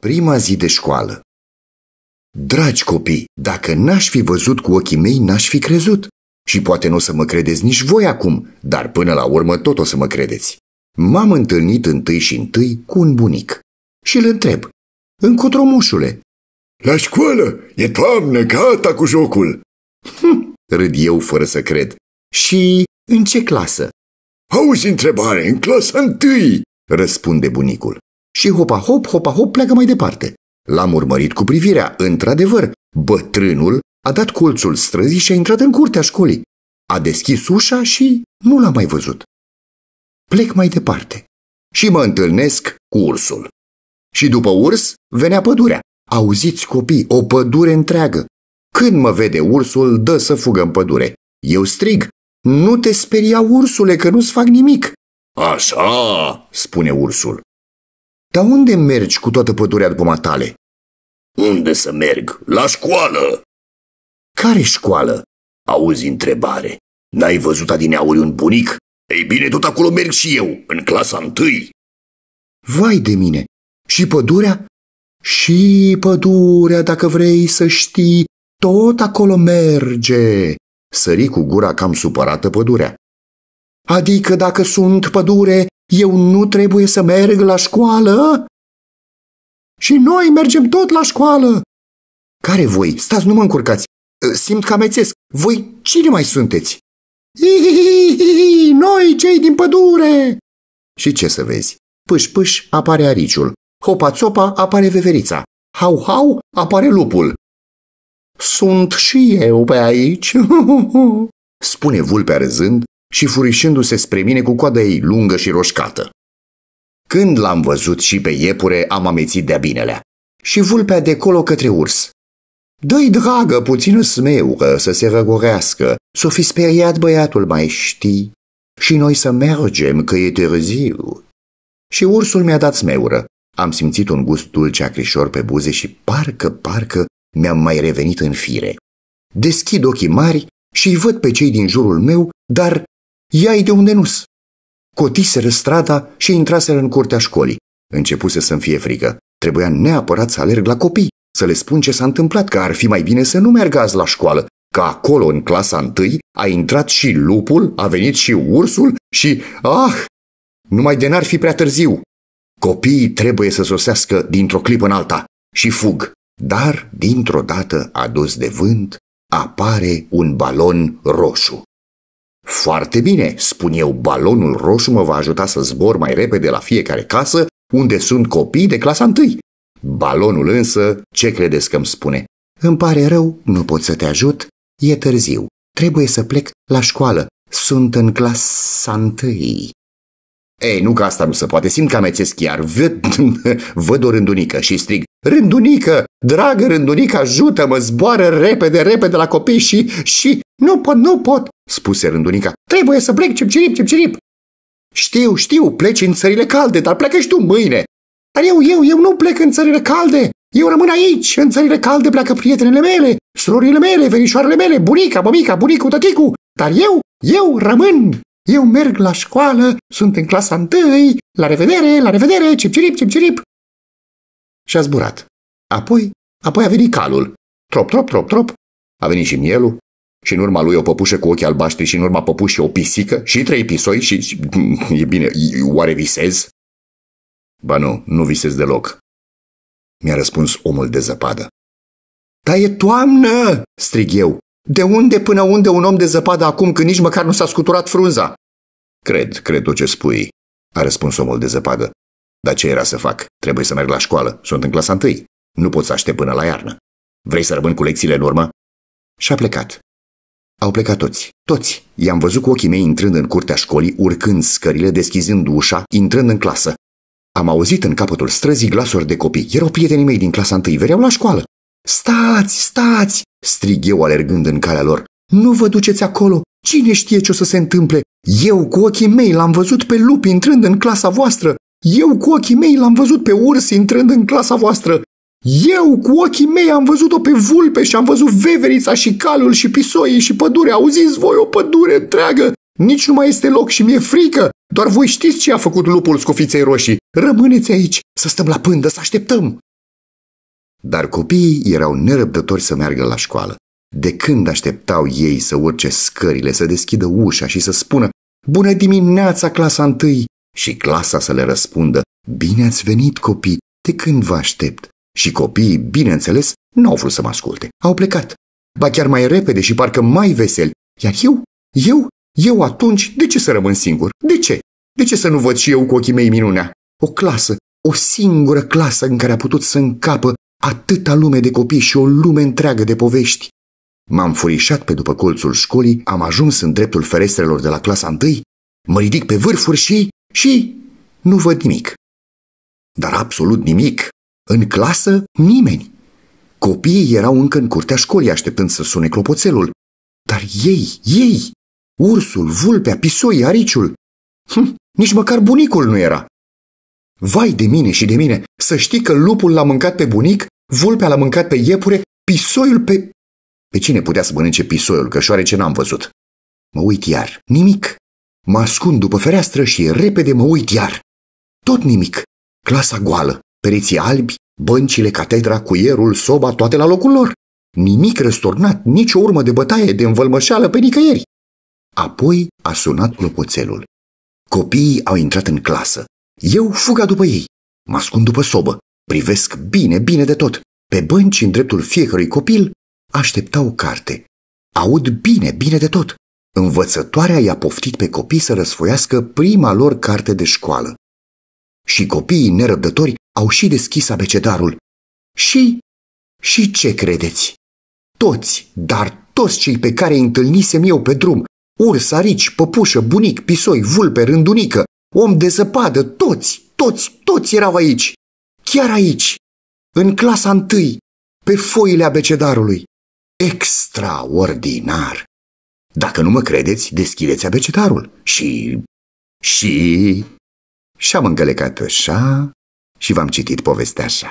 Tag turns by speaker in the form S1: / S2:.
S1: Prima zi de școală Dragi copii, dacă n-aș fi văzut cu ochii mei, n-aș fi crezut. Și poate nu o să mă credeți nici voi acum, dar până la urmă tot o să mă credeți. M-am întâlnit întâi și întâi cu un bunic și îl întreb. Încotro moșule? La școală! E toamnă, gata cu jocul! Hm, râd eu fără să cred. Și în ce clasă? Auzi întrebare, în clasa întâi, răspunde bunicul. Și hopa-hop, hopa-hop pleacă mai departe. L-am urmărit cu privirea. Într-adevăr, bătrânul a dat colțul străzii și a intrat în curtea școlii. A deschis ușa și nu l a mai văzut. Plec mai departe și mă întâlnesc cu ursul. Și după urs venea pădurea. Auziți, copii, o pădure întreagă. Când mă vede ursul, dă să fugă în pădure. Eu strig, nu te speria, ursule, că nu-ți fac nimic. Așa, spune ursul. Dar unde mergi cu toată pădurea după matale? Unde să merg? La școală! Care școală? Auzi întrebare. N-ai văzut adineauri un bunic? Ei bine, tot acolo merg și eu, în clasa întâi. Vai de mine! Și pădurea? Și pădurea, dacă vrei să știi, tot acolo merge. Sări cu gura cam supărată pădurea. Adică dacă sunt pădure, eu nu trebuie să merg la școală? Și noi mergem tot la școală. Care voi? Stați, nu mă încurcați. Ă, simt că amețesc. Voi cine mai sunteți? Ihihihi, noi cei din pădure! Și ce să vezi? Pâș-pâș apare ariciul. Hopa-țopa apare veverița. Hau-hau apare lupul. Sunt și eu pe aici. Spune vulpea râzând și furișându-se spre mine cu coada ei lungă și roșcată. Când l-am văzut și pe iepure, am amețit de-a binelea și vulpea de colo către urs. Dă-i dragă puțină smeură să se răgorească, să fi speriat băiatul, mai știi, și noi să mergem că e târziu. Și ursul mi-a dat smeură. Am simțit un gust dulce acrișor pe buze și parcă, parcă mi-am mai revenit în fire. Deschid ochii mari și i văd pe cei din jurul meu, dar Ia-i de unde nu-s! Cotiseră strada și intraseră în curtea școlii. Începuse să-mi fie frică. Trebuia neapărat să alerg la copii, să le spun ce s-a întâmplat, că ar fi mai bine să nu meargă azi la școală, că acolo, în clasa întâi, a intrat și lupul, a venit și ursul și... Ah! Numai de n-ar fi prea târziu! Copiii trebuie să sosească dintr-o clipă în alta și fug. Dar, dintr-o dată, adus de vânt, apare un balon roșu. Foarte bine, spun eu, balonul roșu mă va ajuta să zbor mai repede la fiecare casă unde sunt copii de clasa 1. Balonul însă, ce credeți că îmi spune? Îmi pare rău, nu pot să te ajut, e târziu, trebuie să plec la școală, sunt în clasa întâi. Ei, nu că asta nu se poate, simt că amețesc chiar, văd, văd o rândunică și strig, rândunică, dragă rândunică, ajută-mă, zboară repede, repede la copii și, și, nu pot, nu pot, spuse rândunica. Trebuie să plec, cipcirip, cipcirip! Știu, știu, pleci în țările calde, dar plecă și tu mâine! Dar eu, eu, eu nu plec în țările calde! Eu rămân aici, în țările calde pleacă prietenele mele, surorile mele, verișoarele mele, bunica, mămica, bunicul, tăticu, dar eu, eu rămân! Eu merg la școală, sunt în clasa întâi, la revedere, la revedere, cipcirip, cipcirip! Și a zburat. Apoi, apoi a venit calul. Trop, trop, trop, trop. A venit și mielul și în urma lui o păpușă cu ochi albaștri și în urma păpușii o pisică și trei pisoi și, și... e bine, oare visez? Ba nu, nu visez deloc. Mi-a răspuns omul de zăpadă. Dar e toamnă, strig eu. De unde până unde un om de zăpadă acum când nici măcar nu s-a scuturat frunza? Cred, cred tot ce spui, a răspuns omul de zăpadă. Dar ce era să fac? Trebuie să merg la școală. Sunt în clasa întâi. Nu pot să aștept până la iarnă. Vrei să rămân cu lecțiile în urmă? Și a plecat. Au plecat toți, toți. I-am văzut cu ochii mei intrând în curtea școlii, urcând scările, deschizând ușa, intrând în clasă. Am auzit în capătul străzii glasuri de copii. Erau prietenii mei din clasa întâi, veneau la școală. Stați, stați, strig eu alergând în calea lor. Nu vă duceți acolo, cine știe ce o să se întâmple? Eu cu ochii mei l-am văzut pe lup intrând în clasa voastră. Eu cu ochii mei l-am văzut pe urs intrând în clasa voastră. Eu cu ochii mei am văzut-o pe vulpe și am văzut veverița și calul și pisoii și pădure. Auziți voi o pădure întreagă? Nici nu mai este loc și mi-e frică. Doar voi știți ce a făcut lupul scofiței roșii. Rămâneți aici, să stăm la pândă, să așteptăm. Dar copiii erau nerăbdători să meargă la școală. De când așteptau ei să urce scările, să deschidă ușa și să spună Bună dimineața, clasa întâi! Și clasa să le răspundă Bine ați venit, copii! De când vă aștept? Și copiii, bineînțeles, n-au vrut să mă asculte. Au plecat. Ba chiar mai repede și parcă mai vesel. Iar eu? Eu? Eu atunci? De ce să rămân singur? De ce? De ce să nu văd și eu cu ochii mei minunea? O clasă, o singură clasă în care a putut să încapă atâta lume de copii și o lume întreagă de povești. M-am furișat pe după colțul școlii, am ajuns în dreptul ferestrelor de la clasa întâi, mă ridic pe vârfuri și... și... nu văd nimic. Dar absolut nimic. În clasă, nimeni. Copiii erau încă în curtea școlii așteptând să sune clopoțelul. Dar ei, ei, ursul, vulpea, pisoi, ariciul, hm, nici măcar bunicul nu era. Vai de mine și de mine, să știi că lupul l-a mâncat pe bunic, vulpea l-a mâncat pe iepure, pisoiul pe... Pe cine putea să mănânce pisoiul, că șoarece n-am văzut? Mă uit iar, nimic. Mă ascund după fereastră și repede mă uit iar. Tot nimic. Clasa goală pereții albi, băncile, catedra, cuierul, soba, toate la locul lor. Nimic răsturnat, nicio urmă de bătaie, de învălmășeală pe nicăieri. Apoi a sunat clopoțelul. Copiii au intrat în clasă. Eu fuga după ei. Mă ascund după sobă. Privesc bine, bine de tot. Pe bănci, în dreptul fiecărui copil, aștepta o carte. Aud bine, bine de tot. Învățătoarea i-a poftit pe copii să răsfoiască prima lor carte de școală și copiii nerăbdători au și deschis abecedarul. Și? Și ce credeți? Toți, dar toți cei pe care îi întâlnisem eu pe drum, urs, arici, păpușă, bunic, pisoi, vulpe, rândunică, om de zăpadă, toți, toți, toți erau aici. Chiar aici, în clasa întâi, pe foile abecedarului. Extraordinar! Dacă nu mă credeți, deschideți abecedarul și... și... Și-am îngălecat așa și v-am citit povestea așa.